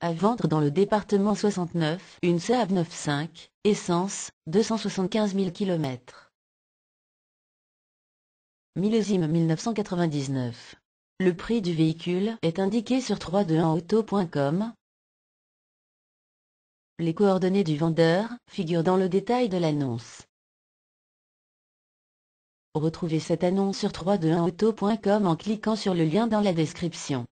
à vendre dans le département 69, une Saab 9.5, essence, 275 000 km. Millésime 1999. Le prix du véhicule est indiqué sur 321auto.com. Les coordonnées du vendeur figurent dans le détail de l'annonce. Retrouvez cette annonce sur 321auto.com en cliquant sur le lien dans la description.